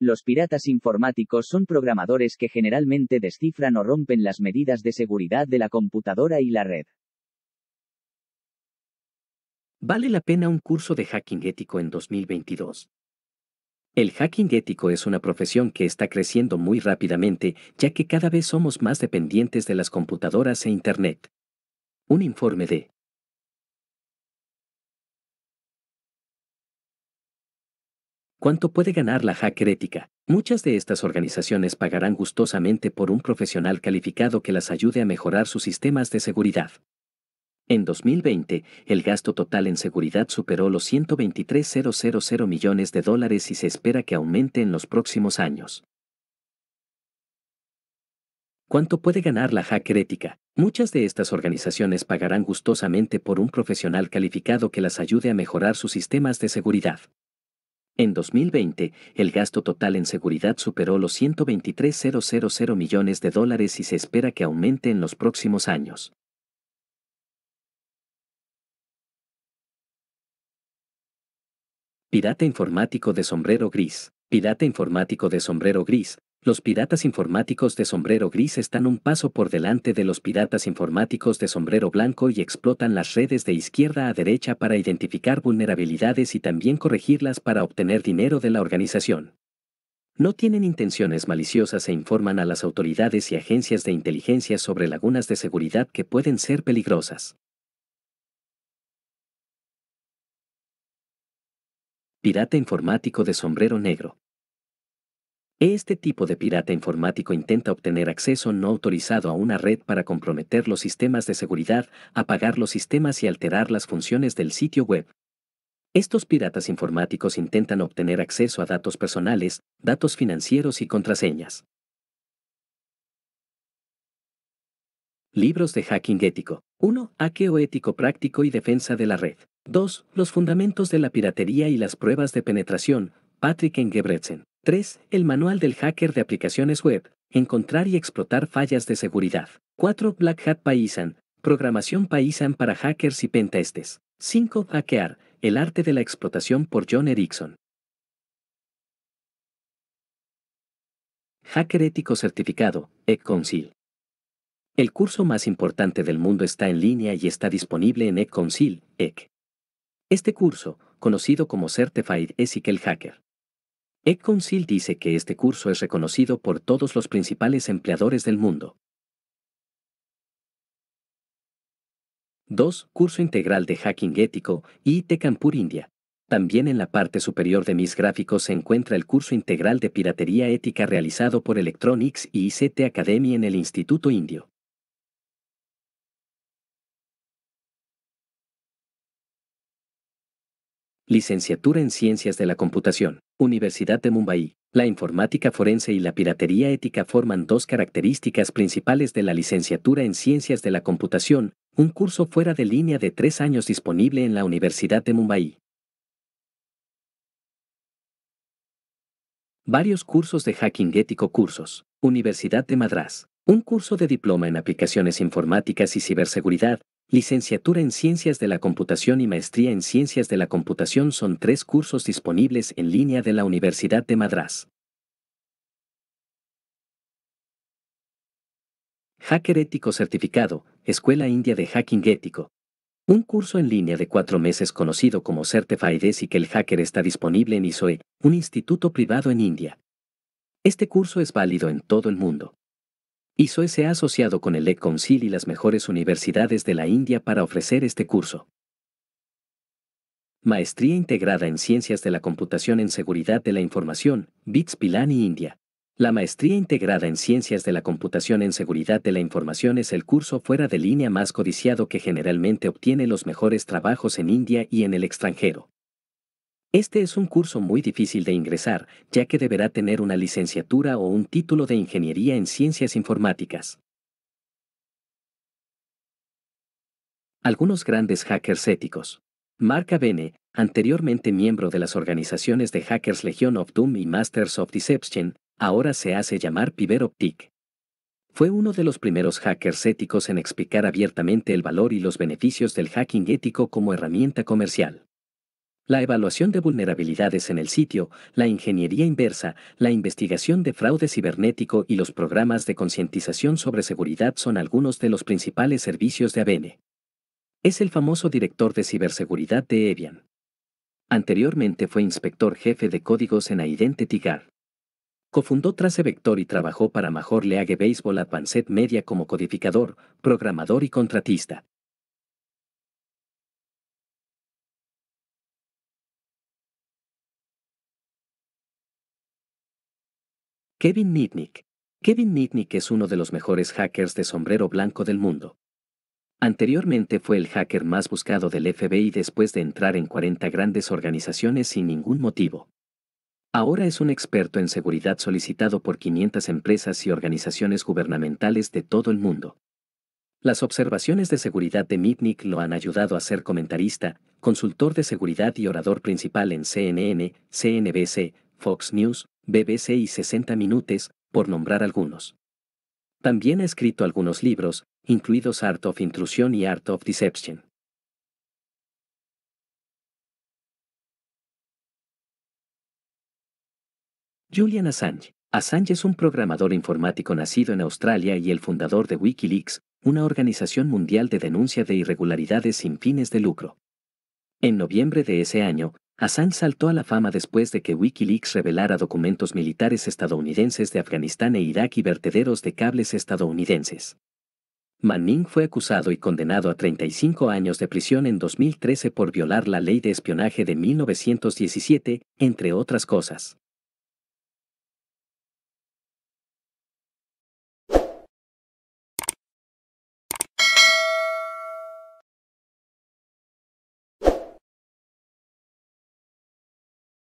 Los piratas informáticos son programadores que generalmente descifran o rompen las medidas de seguridad de la computadora y la red. Vale la pena un curso de hacking ético en 2022. El hacking ético es una profesión que está creciendo muy rápidamente, ya que cada vez somos más dependientes de las computadoras e Internet. Un informe de ¿Cuánto puede ganar la hacker ética? Muchas de estas organizaciones pagarán gustosamente por un profesional calificado que las ayude a mejorar sus sistemas de seguridad. En 2020, el gasto total en seguridad superó los 123.000 millones de dólares y se espera que aumente en los próximos años. ¿Cuánto puede ganar la hacker ética? Muchas de estas organizaciones pagarán gustosamente por un profesional calificado que las ayude a mejorar sus sistemas de seguridad. En 2020, el gasto total en seguridad superó los 123.000 millones de dólares y se espera que aumente en los próximos años. Pirata informático de sombrero gris. Pirata informático de sombrero gris los piratas informáticos de sombrero gris están un paso por delante de los piratas informáticos de sombrero blanco y explotan las redes de izquierda a derecha para identificar vulnerabilidades y también corregirlas para obtener dinero de la organización. No tienen intenciones maliciosas e informan a las autoridades y agencias de inteligencia sobre lagunas de seguridad que pueden ser peligrosas. Pirata informático de sombrero negro. Este tipo de pirata informático intenta obtener acceso no autorizado a una red para comprometer los sistemas de seguridad, apagar los sistemas y alterar las funciones del sitio web. Estos piratas informáticos intentan obtener acceso a datos personales, datos financieros y contraseñas. Libros de hacking ético. 1. Aqueo ético práctico y defensa de la red. 2. Los fundamentos de la piratería y las pruebas de penetración. Patrick Engebretsen. 3. El manual del hacker de aplicaciones web, encontrar y explotar fallas de seguridad. 4. Black Hat Paisan, programación Paisan para hackers y pentestes. 5. Hackear, el arte de la explotación por John Erickson. Hacker ético certificado, ECCONCIL. El curso más importante del mundo está en línea y está disponible en ECONSIL, EC. Este curso, conocido como Certified Ethical Hacker, Econcil dice que este curso es reconocido por todos los principales empleadores del mundo. 2. Curso integral de hacking ético, IT Kanpur India. También en la parte superior de mis gráficos se encuentra el curso integral de piratería ética realizado por Electronics y ICT Academy en el Instituto Indio. Licenciatura en Ciencias de la Computación, Universidad de Mumbai. La informática forense y la piratería ética forman dos características principales de la licenciatura en Ciencias de la Computación, un curso fuera de línea de tres años disponible en la Universidad de Mumbai. Varios cursos de hacking ético cursos, Universidad de Madras. Un curso de diploma en aplicaciones informáticas y ciberseguridad, Licenciatura en Ciencias de la Computación y Maestría en Ciencias de la Computación son tres cursos disponibles en línea de la Universidad de Madras. Hacker Ético Certificado, Escuela India de Hacking Ético. Un curso en línea de cuatro meses conocido como y que El Hacker está disponible en ISOE, un instituto privado en India. Este curso es válido en todo el mundo. ISOE se ha asociado con el EconSil y las mejores universidades de la India para ofrecer este curso. Maestría integrada en Ciencias de la Computación en Seguridad de la Información, BITS Pilani India. La maestría integrada en Ciencias de la Computación en Seguridad de la Información es el curso fuera de línea más codiciado que generalmente obtiene los mejores trabajos en India y en el extranjero. Este es un curso muy difícil de ingresar, ya que deberá tener una licenciatura o un título de ingeniería en ciencias informáticas. Algunos grandes hackers éticos. Mark Avene, anteriormente miembro de las organizaciones de hackers Legion of Doom y Masters of Deception, ahora se hace llamar Optic. Fue uno de los primeros hackers éticos en explicar abiertamente el valor y los beneficios del hacking ético como herramienta comercial. La evaluación de vulnerabilidades en el sitio, la ingeniería inversa, la investigación de fraude cibernético y los programas de concientización sobre seguridad son algunos de los principales servicios de ABN. Es el famoso director de ciberseguridad de Evian. Anteriormente fue inspector jefe de códigos en Guard. Cofundó Trace Vector y trabajó para Major League Baseball Advanced Media como codificador, programador y contratista. Kevin Mitnick. Kevin Mitnick es uno de los mejores hackers de sombrero blanco del mundo. Anteriormente fue el hacker más buscado del FBI después de entrar en 40 grandes organizaciones sin ningún motivo. Ahora es un experto en seguridad solicitado por 500 empresas y organizaciones gubernamentales de todo el mundo. Las observaciones de seguridad de Mitnick lo han ayudado a ser comentarista, consultor de seguridad y orador principal en CNN, CNBC, Fox News, BBC y 60 Minutes, por nombrar algunos. También ha escrito algunos libros, incluidos Art of Intrusion y Art of Deception. Julian Assange. Assange es un programador informático nacido en Australia y el fundador de Wikileaks, una organización mundial de denuncia de irregularidades sin fines de lucro. En noviembre de ese año, Hassan saltó a la fama después de que Wikileaks revelara documentos militares estadounidenses de Afganistán e Irak y vertederos de cables estadounidenses. Manning fue acusado y condenado a 35 años de prisión en 2013 por violar la ley de espionaje de 1917, entre otras cosas.